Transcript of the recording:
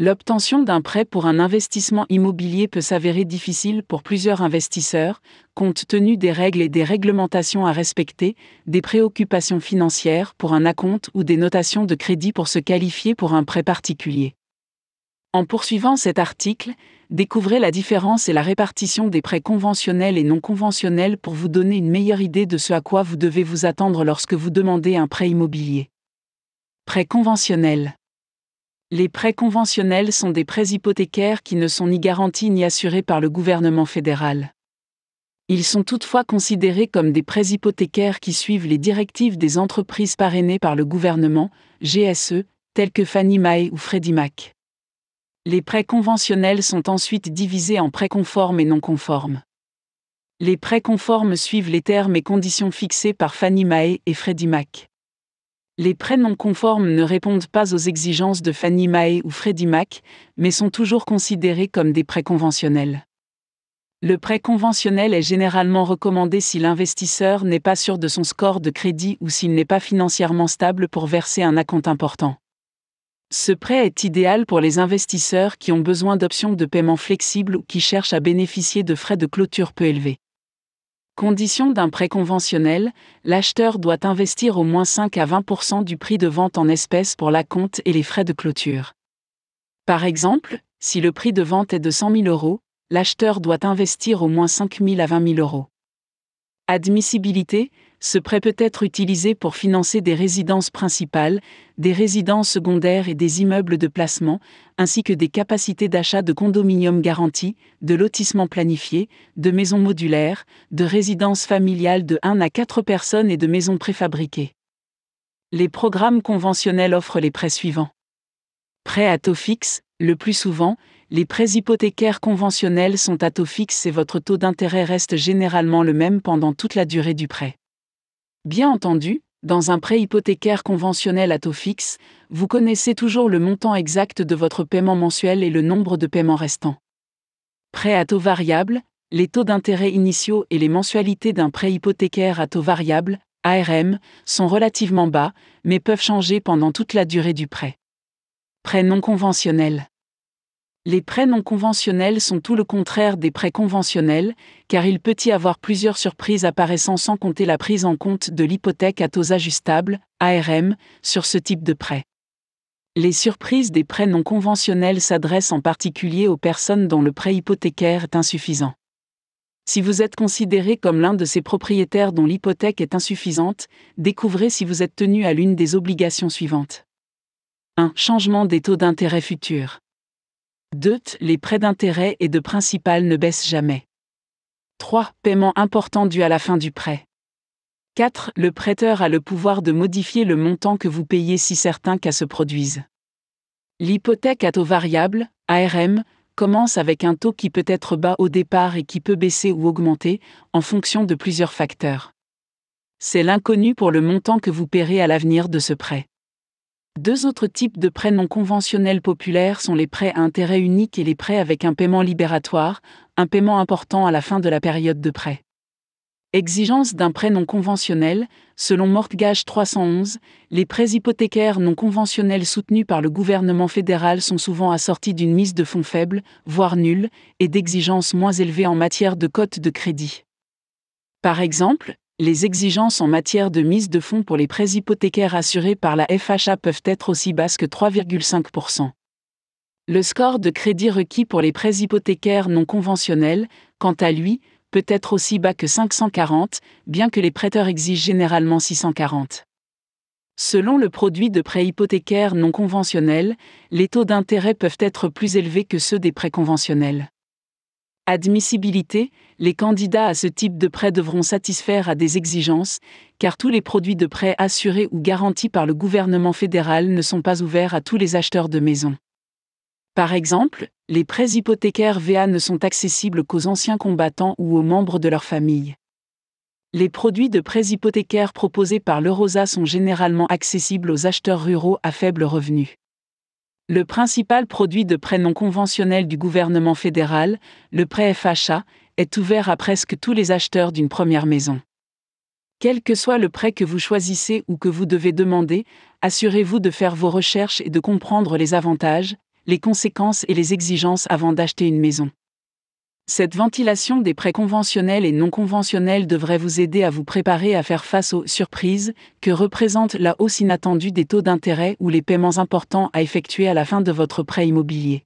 L'obtention d'un prêt pour un investissement immobilier peut s'avérer difficile pour plusieurs investisseurs, compte tenu des règles et des réglementations à respecter, des préoccupations financières pour un acompte ou des notations de crédit pour se qualifier pour un prêt particulier. En poursuivant cet article, découvrez la différence et la répartition des prêts conventionnels et non conventionnels pour vous donner une meilleure idée de ce à quoi vous devez vous attendre lorsque vous demandez un prêt immobilier. Prêt conventionnel les prêts conventionnels sont des prêts hypothécaires qui ne sont ni garantis ni assurés par le gouvernement fédéral. Ils sont toutefois considérés comme des prêts hypothécaires qui suivent les directives des entreprises parrainées par le gouvernement, GSE, telles que Fannie Mae ou Freddie Mac. Les prêts conventionnels sont ensuite divisés en prêts conformes et non conformes. Les prêts conformes suivent les termes et conditions fixés par Fannie Mae et Freddie Mac. Les prêts non conformes ne répondent pas aux exigences de Fannie Mae ou Freddie Mac, mais sont toujours considérés comme des prêts conventionnels. Le prêt conventionnel est généralement recommandé si l'investisseur n'est pas sûr de son score de crédit ou s'il n'est pas financièrement stable pour verser un acompte important. Ce prêt est idéal pour les investisseurs qui ont besoin d'options de paiement flexibles ou qui cherchent à bénéficier de frais de clôture peu élevés. Condition d'un prêt conventionnel, l'acheteur doit investir au moins 5 à 20 du prix de vente en espèces pour la compte et les frais de clôture. Par exemple, si le prix de vente est de 100 000 euros, l'acheteur doit investir au moins 5 000 à 20 000 euros. Admissibilité, ce prêt peut être utilisé pour financer des résidences principales, des résidences secondaires et des immeubles de placement, ainsi que des capacités d'achat de condominiums garantis, de lotissements planifiés, de maisons modulaires, de résidences familiales de 1 à 4 personnes et de maisons préfabriquées. Les programmes conventionnels offrent les prêts suivants. Prêt à taux fixe, le plus souvent, les prêts hypothécaires conventionnels sont à taux fixe et votre taux d'intérêt reste généralement le même pendant toute la durée du prêt. Bien entendu, dans un prêt hypothécaire conventionnel à taux fixe, vous connaissez toujours le montant exact de votre paiement mensuel et le nombre de paiements restants. Prêt à taux variable, les taux d'intérêt initiaux et les mensualités d'un prêt hypothécaire à taux variable, ARM, sont relativement bas, mais peuvent changer pendant toute la durée du prêt. Prêt non conventionnels. Les prêts non conventionnels sont tout le contraire des prêts conventionnels, car il peut y avoir plusieurs surprises apparaissant sans compter la prise en compte de l'hypothèque à taux ajustable, ARM, sur ce type de prêt. Les surprises des prêts non conventionnels s'adressent en particulier aux personnes dont le prêt hypothécaire est insuffisant. Si vous êtes considéré comme l'un de ces propriétaires dont l'hypothèque est insuffisante, découvrez si vous êtes tenu à l'une des obligations suivantes. 1. Changement des taux d'intérêt futurs. 2. les prêts d'intérêt et de principal ne baissent jamais. 3. Paiement important dû à la fin du prêt. 4. Le prêteur a le pouvoir de modifier le montant que vous payez si certains cas se produisent. L'hypothèque à taux variable, ARM, commence avec un taux qui peut être bas au départ et qui peut baisser ou augmenter, en fonction de plusieurs facteurs. C'est l'inconnu pour le montant que vous paierez à l'avenir de ce prêt. Deux autres types de prêts non conventionnels populaires sont les prêts à intérêt unique et les prêts avec un paiement libératoire, un paiement important à la fin de la période de prêt. Exigence d'un prêt non conventionnel, selon Mortgage 311, les prêts hypothécaires non conventionnels soutenus par le gouvernement fédéral sont souvent assortis d'une mise de fonds faible, voire nulle, et d'exigences moins élevées en matière de cote de crédit. Par exemple, les exigences en matière de mise de fonds pour les prêts hypothécaires assurés par la FHA peuvent être aussi basses que 3,5%. Le score de crédit requis pour les prêts hypothécaires non conventionnels, quant à lui, peut être aussi bas que 540, bien que les prêteurs exigent généralement 640. Selon le produit de prêts hypothécaires non conventionnels, les taux d'intérêt peuvent être plus élevés que ceux des prêts conventionnels. Admissibilité, les candidats à ce type de prêt devront satisfaire à des exigences, car tous les produits de prêt assurés ou garantis par le gouvernement fédéral ne sont pas ouverts à tous les acheteurs de maisons. Par exemple, les prêts hypothécaires VA ne sont accessibles qu'aux anciens combattants ou aux membres de leur famille. Les produits de prêts hypothécaires proposés par l'Eurosa sont généralement accessibles aux acheteurs ruraux à faible revenu. Le principal produit de prêt non conventionnel du gouvernement fédéral, le prêt FHA, est ouvert à presque tous les acheteurs d'une première maison. Quel que soit le prêt que vous choisissez ou que vous devez demander, assurez-vous de faire vos recherches et de comprendre les avantages, les conséquences et les exigences avant d'acheter une maison. Cette ventilation des prêts conventionnels et non conventionnels devrait vous aider à vous préparer à faire face aux surprises que représente la hausse inattendue des taux d'intérêt ou les paiements importants à effectuer à la fin de votre prêt immobilier.